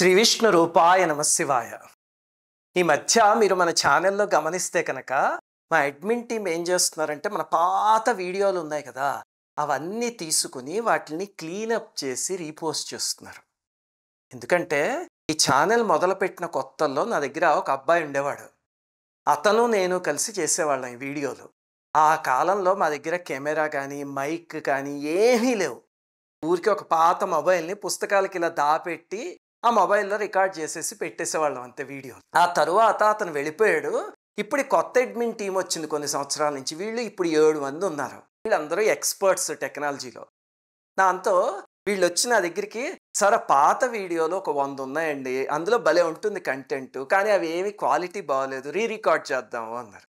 శ్రీ విష్ణు రూపాయ నమశివాయ ఈ మధ్య మీరు మన ఛానల్లో గమనిస్తే కనుక మా అడ్మిన్ టీం ఏం చేస్తున్నారంటే మన పాత వీడియోలు ఉన్నాయి కదా అవన్నీ తీసుకుని వాటిని క్లీనప్ చేసి రీపోస్ట్ చేస్తున్నారు ఎందుకంటే ఈ ఛానల్ మొదలుపెట్టిన కొత్తల్లో నా దగ్గర ఒక అబ్బాయి ఉండేవాడు అతను నేను కలిసి చేసేవాళ్ళం ఈ వీడియోలు ఆ కాలంలో మా దగ్గర కెమెరా కానీ మైక్ కానీ ఏమీ లేవు ఊరికి ఒక పాత మొబైల్ని పుస్తకాలకి ఇలా దాపెట్టి ఆ మొబైల్లో రికార్డ్ చేసేసి పెట్టేసేవాళ్ళం అంతే వీడియో ఆ తరువాత అతను వెళ్ళిపోయాడు ఇప్పుడు కొత్త అడ్మిన్ టీం వచ్చింది కొన్ని సంవత్సరాల నుంచి వీళ్ళు ఇప్పుడు ఏడు మంది ఉన్నారు వీళ్ళందరూ ఎక్స్పర్ట్స్ టెక్నాలజీలో దాంతో వీళ్ళు వచ్చి నా దగ్గరికి సరే పాత వీడియోలు ఒక వంద ఉన్నాయండి అందులో భలే ఉంటుంది కంటెంట్ కానీ అవి ఏమి క్వాలిటీ బాగోలేదు రీ రికార్డ్ చేద్దాము అన్నారు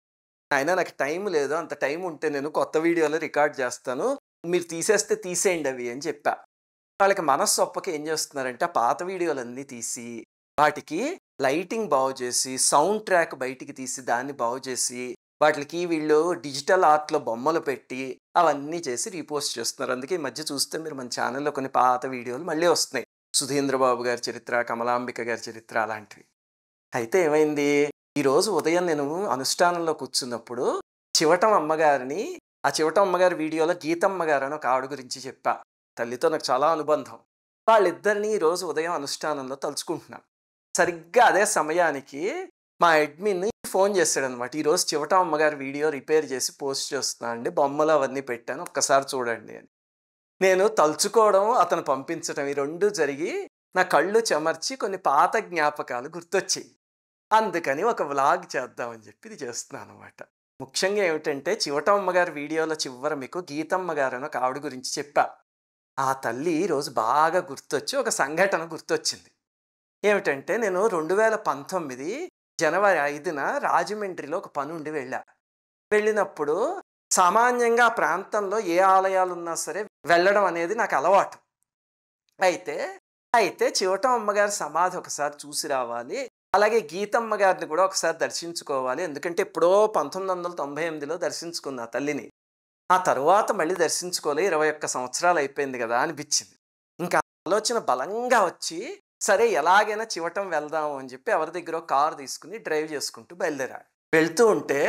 అయినా నాకు టైం లేదు అంత టైం ఉంటే నేను కొత్త వీడియోలో రికార్డ్ చేస్తాను మీరు తీసేస్తే తీసేయండి అవి అని చెప్పా వాళ్ళకి మనస్సు ఒప్పక ఏం చేస్తున్నారంటే ఆ పాత వీడియోలన్నీ తీసి వాటికి లైటింగ్ బాగు చేసి సౌండ్ ట్రాక్ బయటికి తీసి దాన్ని బాగు చేసి వాటికి వీళ్ళు డిజిటల్ ఆర్ట్లో బొమ్మలు పెట్టి అవన్నీ చేసి రీపోస్ట్ చేస్తున్నారు అందుకే ఈ మధ్య చూస్తే మీరు మన ఛానల్లో కొన్ని పాత వీడియోలు మళ్ళీ వస్తున్నాయి సుధీంద్రబాబు గారి చరిత్ర కమలాంబిక గారి చరిత్ర అలాంటివి అయితే ఏమైంది ఈరోజు ఉదయం నేను అనుష్ఠానంలో కూర్చున్నప్పుడు చివటం అమ్మగారిని ఆ చివటం అమ్మగారి వీడియోలో గీతమ్మ గారు అని ఒక ఆవిడ గురించి చెప్పా తల్లితో నాకు చాలా అనుబంధం వాళ్ళిద్దరినీ ఈరోజు ఉదయం అనుష్ఠానంలో తలుచుకుంటున్నాను సరిగ్గా అదే సమయానికి మా అడ్మిన్ ఫోన్ అనమాట ఈరోజు చివట అమ్మగారు వీడియో రిపేర్ చేసి పోస్ట్ చేస్తున్నా అండి బొమ్మలు అవన్నీ పెట్టాను ఒక్కసారి చూడండి అని నేను తలుచుకోవడం అతను పంపించడం ఈ రెండు జరిగి నా కళ్ళు చెమర్చి కొన్ని పాత జ్ఞాపకాలు గుర్తొచ్చాయి అందుకని ఒక వ్లాగ్ చేద్దామని చెప్పి ఇది చేస్తున్నాను అనమాట ముఖ్యంగా ఏమిటంటే చివట అమ్మగారి వీడియోలో చివర మీకు గీతమ్మ గారు అని ఒక ఆవిడ గురించి చెప్పా ఆ తల్లి ఈరోజు బాగా గుర్తొచ్చి ఒక సంఘటన గుర్తొచ్చింది ఏమిటంటే నేను రెండు వేల పంతొమ్మిది జనవరి ఐదున రాజమండ్రిలో ఒక పని ఉండి వెళ్ళా వెళ్ళినప్పుడు సామాన్యంగా ప్రాంతంలో ఏ ఆలయాలు ఉన్నా సరే వెళ్ళడం అనేది నాకు అలవాటు అయితే అయితే చివటం అమ్మగారి సమాధి ఒకసారి చూసి రావాలి అలాగే గీతమ్మ గారిని కూడా ఒకసారి దర్శించుకోవాలి ఎందుకంటే ఎప్పుడో పంతొమ్మిది వందల తొంభై ఎనిమిదిలో దర్శించుకున్న ఆ తల్లిని ఆ తరువాత మళ్ళీ దర్శించుకోలే ఇరవై ఒక్క సంవత్సరాలు అయిపోయింది కదా అనిపించింది ఇంకా ఆలోచన బలంగా వచ్చి సరే ఎలాగైనా చివటం వెళ్దాము అని చెప్పి ఎవరి దగ్గర కారు తీసుకుని డ్రైవ్ చేసుకుంటూ బయలుదేరాడు వెళ్తూ ఉంటే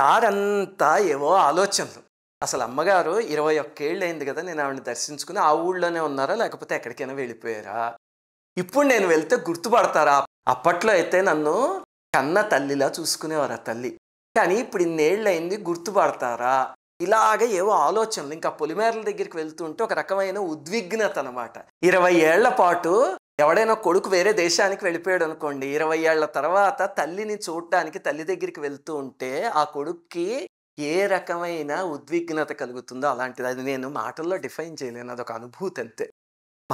దారంతా ఏవో ఆలోచనలు అసలు అమ్మగారు ఇరవై ఒక్కేళ్ళు అయింది కదా నేను ఆవిడని దర్శించుకుని ఆ ఊళ్ళోనే ఉన్నారా లేకపోతే ఎక్కడికైనా వెళ్ళిపోయారా ఇప్పుడు నేను వెళ్తే గుర్తుపడతారా అప్పట్లో అయితే నన్ను కన్న తల్లిలా చూసుకునేవారు ఆ తల్లి కానీ ఇప్పుడు ఇన్నేళ్ళు అయింది గుర్తుపడతారా ఇలాగ ఏవో ఆలోచనలు ఇంకా పొలిమేరల దగ్గరికి వెళ్తుంటే ఒక రకమైన ఉద్విగ్నత అనమాట ఇరవై ఏళ్ల పాటు ఎవడైనా కొడుకు వేరే దేశానికి వెళ్ళిపోయాడు అనుకోండి ఇరవై ఏళ్ల తర్వాత తల్లిని చూడటానికి తల్లి దగ్గరికి వెళ్తూ ఉంటే ఆ కొడుక్కి ఏ రకమైన ఉద్విగ్నత కలుగుతుందో అలాంటిది అది నేను మాటల్లో డిఫైన్ చేయలేను అదొక అనుభూతి అంతే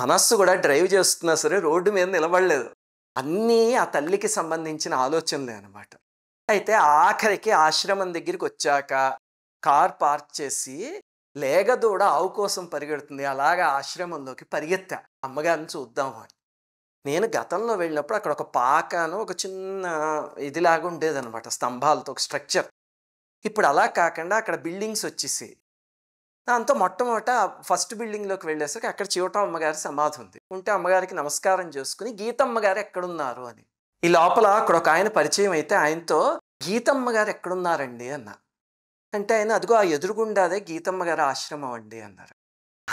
మనస్సు కూడా డ్రైవ్ చేస్తున్నా సరే రోడ్డు మీద నిలబడలేదు అన్నీ ఆ తల్లికి సంబంధించిన ఆలోచనలే అనమాట అయితే ఆఖరికి ఆశ్రమం దగ్గరికి వచ్చాక కార్ పార్క్ చేసి లేగదూడ ఆవు కోసం పరిగెడుతుంది అలాగా ఆశ్రమంలోకి పరిగెత్తా అమ్మగారిని చూద్దాం అని నేను గతంలో వెళ్ళినప్పుడు అక్కడ ఒక పాకను ఒక చిన్న ఇదిలాగా ఉండేదనమాట స్తంభాలతో ఒక స్ట్రక్చర్ ఇప్పుడు అలా కాకుండా అక్కడ బిల్డింగ్స్ వచ్చేసి దాంతో మొట్టమొదట ఫస్ట్ బిల్డింగ్లోకి వెళ్ళేసరికి అక్కడ చివట అమ్మగారి సమాధి ఉంది ఉంటే అమ్మగారికి నమస్కారం చేసుకుని గీతమ్మగారు ఎక్కడున్నారు అని ఈ లోపల అక్కడ ఒక ఆయన పరిచయం అయితే ఆయనతో గీతమ్మగారు ఎక్కడున్నారండి అన్నా అంటే ఆయన అదిగో ఆ ఎదురుగుండాదే గీతమ్మ గారి ఆశ్రమం అండి అన్నారు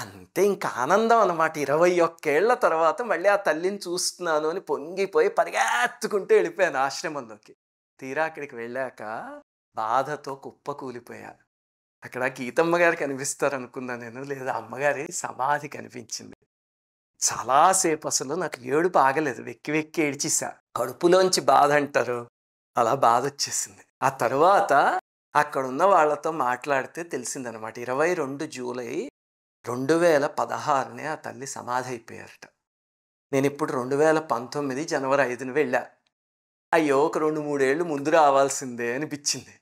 అంతే ఇంకా ఆనందం అనమాట ఇరవై ఒక్కేళ్ల తర్వాత మళ్ళీ ఆ తల్లిని చూస్తున్నాను అని పొంగిపోయి పరిగెత్తుకుంటూ వెళ్ళిపోయాను ఆశ్రమంలోకి తీరా అక్కడికి వెళ్ళాక బాధతో కుప్ప కూలిపోయాను అక్కడ గీతమ్మ గారు కనిపిస్తారు అనుకున్నా నేను లేదా అమ్మగారి సమాధి కనిపించింది చాలాసేపు అసలు నాకు ఏడు బాగలేదు వెక్కి వెక్కి ఏడ్చేసా కడుపులోంచి బాధ అంటారు అలా బాధ వచ్చేసింది ఆ తర్వాత అక్కడున్న వాళ్ళతో మాట్లాడితే తెలిసిందనమాట ఇరవై రెండు జూలై రెండు వేల పదహారునే ఆ తల్లి సమాధి అయిపోయారట నేను ఇప్పుడు రెండు వేల పంతొమ్మిది జనవరి ఐదున వెళ్ళా అయ్యో ఒక రెండు మూడేళ్ళు ముందు రావాల్సిందే అనిపించింది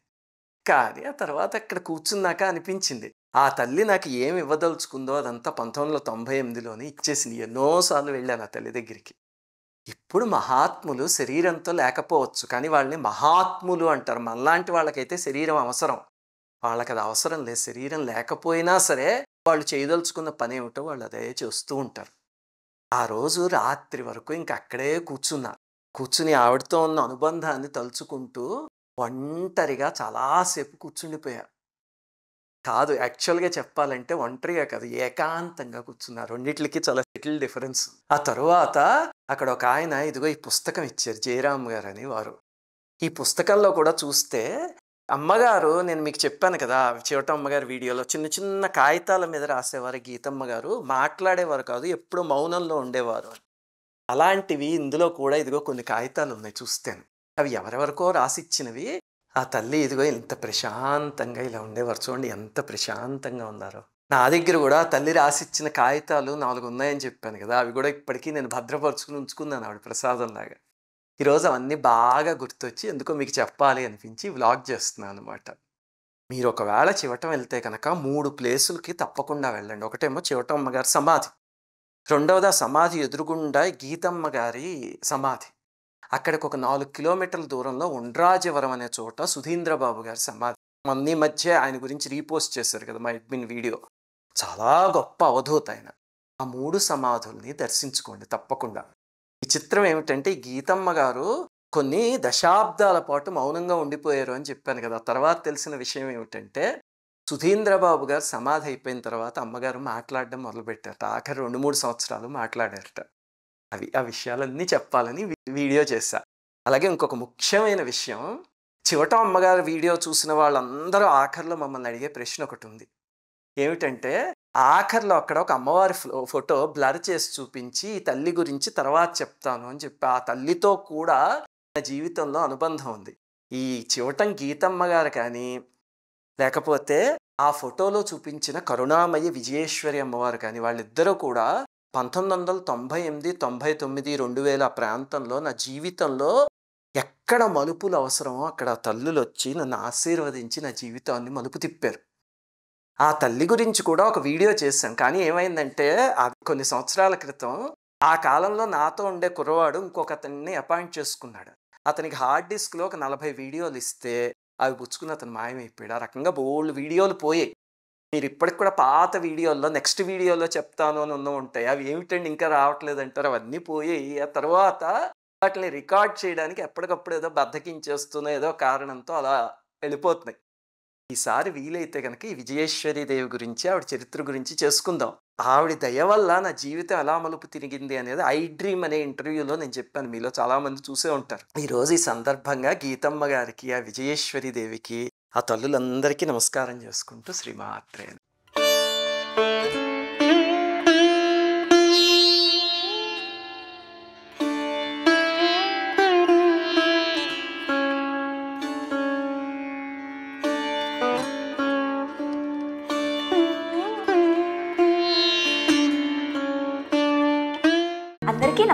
కానీ ఆ తర్వాత అక్కడ కూర్చున్నాక అనిపించింది ఆ తల్లి నాకు ఏమి ఇవ్వదలుచుకుందో అదంతా పంతొమ్మిది వందల తొంభై ఎనిమిదిలోనే ఇచ్చేసింది ఎన్నోసార్లు వెళ్ళాను ఆ తల్లి దగ్గరికి ఇప్పుడు మహాత్ములు శరీరంతో లేకపోవచ్చు కానీ వాళ్ళని మహాత్ములు అంటారు మనలాంటి వాళ్ళకైతే శరీరం అవసరం వాళ్ళకి అది అవసరం లేదు శరీరం లేకపోయినా సరే వాళ్ళు చేయదలుచుకున్న పని ఏమిటో వాళ్ళు అదే చేస్తూ ఉంటారు ఆ రోజు రాత్రి వరకు ఇంక అక్కడే కూర్చున్నారు కూర్చుని ఆవిడతో ఉన్న అనుబంధాన్ని తలుచుకుంటూ ఒంటరిగా చాలాసేపు కూర్చుండిపోయారు కాదు యాక్చువల్గా చెప్పాలంటే ఒంటరిగా కాదు ఏకాంతంగా కూర్చున్నారు రెండింటికి చాలా సెటిల్ డిఫరెన్స్ ఆ తర్వాత అక్కడ ఒక ఆయన ఇదిగో ఈ పుస్తకం ఇచ్చారు జయరామ్ గారు అని వారు ఈ పుస్తకంలో కూడా చూస్తే అమ్మగారు నేను మీకు చెప్పాను కదా చివట అమ్మగారు వీడియోలో చిన్న చిన్న కాగితాల మీద రాసేవారు గీతమ్మ గారు మాట్లాడేవారు కాదు ఎప్పుడు మౌనంలో ఉండేవారు అలాంటివి ఇందులో కూడా ఇదిగో కొన్ని కాగితాలు ఉన్నాయి చూస్తాను అవి ఎవరెవరికో రాసిచ్చినవి ఆ తల్లి ఇదిగో ఇంత ప్రశాంతంగా ఇలా ఉండేవారు చూడండి ఎంత ప్రశాంతంగా ఉన్నారు నా దగ్గర కూడా తల్లి రాసిచ్చిన కాగితాలు నాలుగు ఉన్నాయని చెప్పాను కదా అవి కూడా ఇప్పటికీ నేను భద్రపరుచుకుని ఉంచుకున్నాను ఆవిడ ప్రసాదంలాగా ఈరోజు అవన్నీ బాగా గుర్తొచ్చి ఎందుకో మీకు చెప్పాలి అనిపించి వ్లాగ్ చేస్తున్నాను అనమాట మీరు ఒకవేళ చివటం వెళ్తే కనుక మూడు ప్లేసులకి తప్పకుండా వెళ్ళండి ఒకటేమో చివటమ్మ గారి సమాధి రెండవది ఆ సమాధి ఎదురుగుండా గీతమ్మ గారి సమాధి అక్కడికి ఒక నాలుగు కిలోమీటర్ల దూరంలో ఉండ్రాజవరం అనే చోట సుధీంద్రబాబు గారి సమాధి మొన్న మధ్య ఆయన గురించి రీపోస్ట్ చేశారు కదా మా అడ్మిన్ వీడియో చాలా గొప్ప అవధూత ఆయన ఆ మూడు సమాధుల్ని దర్శించుకోండి తప్పకుండా ఈ చిత్రం ఏమిటంటే గీతమ్మ గారు కొన్ని దశాబ్దాల పాటు మౌనంగా ఉండిపోయారు అని చెప్పాను కదా తర్వాత తెలిసిన విషయం ఏమిటంటే సుధీంద్రబాబు గారు సమాధి అయిపోయిన తర్వాత అమ్మగారు మాట్లాడడం మొదలుపెట్టారు ఆఖరి రెండు మూడు సంవత్సరాలు మాట్లాడారట అవి ఆ విషయాలన్నీ చెప్పాలని వీడియో చేశా అలాగే ఇంకొక ముఖ్యమైన విషయం చివట అమ్మగారు వీడియో చూసిన వాళ్ళందరూ ఆఖరిలో మమ్మల్ని అడిగే ప్రశ్న ఒకటి ఉంది ఏమిటంటే ఆఖరిలో అక్కడ ఒక అమ్మవారి ఫోటో బ్లర్ చేసి చూపించి ఈ తల్లి గురించి తర్వాత చెప్తాను అని చెప్పి ఆ తల్లితో కూడా నా జీవితంలో అనుబంధం ఉంది ఈ చివటం గీతమ్మ గారు కానీ లేకపోతే ఆ ఫోటోలో చూపించిన కరుణామయ విజయేశ్వరి అమ్మవారు కానీ వాళ్ళిద్దరూ కూడా పంతొమ్మిది వందల తొంభై ఎనిమిది తొంభై తొమ్మిది రెండు వేల ప్రాంతంలో నా జీవితంలో ఎక్కడ మలుపులు అవసరమో అక్కడ తల్లులు వచ్చి నన్ను ఆశీర్వదించి నా జీవితాన్ని మలుపు తిప్పారు ఆ తల్లి గురించి కూడా ఒక వీడియో చేశాను కానీ ఏమైందంటే అది కొన్ని సంవత్సరాల క్రితం ఆ కాలంలో నాతో ఉండే కుర్రవాడు ఇంకొక అతన్ని అపాయింట్ చేసుకున్నాడు అతనికి హార్డ్ డిస్క్లో ఒక నలభై వీడియోలు ఇస్తే అవి పుచ్చుకుని అతను మాయమైపోయాడు ఆ రకంగా బోల్డ్ వీడియోలు పోయాయి మీరు ఇప్పటికి కూడా పాత వీడియోల్లో నెక్స్ట్ వీడియోలో చెప్తాను అని ఉన్న ఉంటాయి అవి ఏమిటండి ఇంకా రావట్లేదు అంటారు అవన్నీ పోయి ఆ తర్వాత వాటిని రికార్డ్ చేయడానికి ఎప్పటికప్పుడు ఏదో బద్దకించేస్తున్న ఏదో కారణంతో అలా వెళ్ళిపోతున్నాయి ఈసారి వీలైతే కనుక ఈ విజయేశ్వరి దేవి గురించి ఆవిడ చరిత్ర గురించి చేసుకుందాం ఆవిడ దయ వల్ల నా జీవితం ఎలా మలుపు తిరిగింది అనేది ఐ డ్రీమ్ అనే ఇంటర్వ్యూలో నేను చెప్పాను మీలో చాలామంది చూసే ఉంటారు ఈరోజు ఈ సందర్భంగా గీతమ్మ గారికి ఆ విజయేశ్వరి దేవికి ఆ తల్లులందరికీ నమస్కారం చేసుకుంటూ శ్రీమాత్రే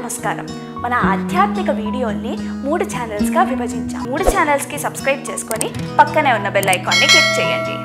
నమస్కారం మన ఆధ్యాత్మిక వీడియోల్ని మూడు ఛానల్స్గా విభజించాం మూడు ఛానల్స్కి సబ్స్క్రైబ్ చేసుకొని పక్కనే ఉన్న బెల్ ఐకాన్ని క్లిక్ చేయండి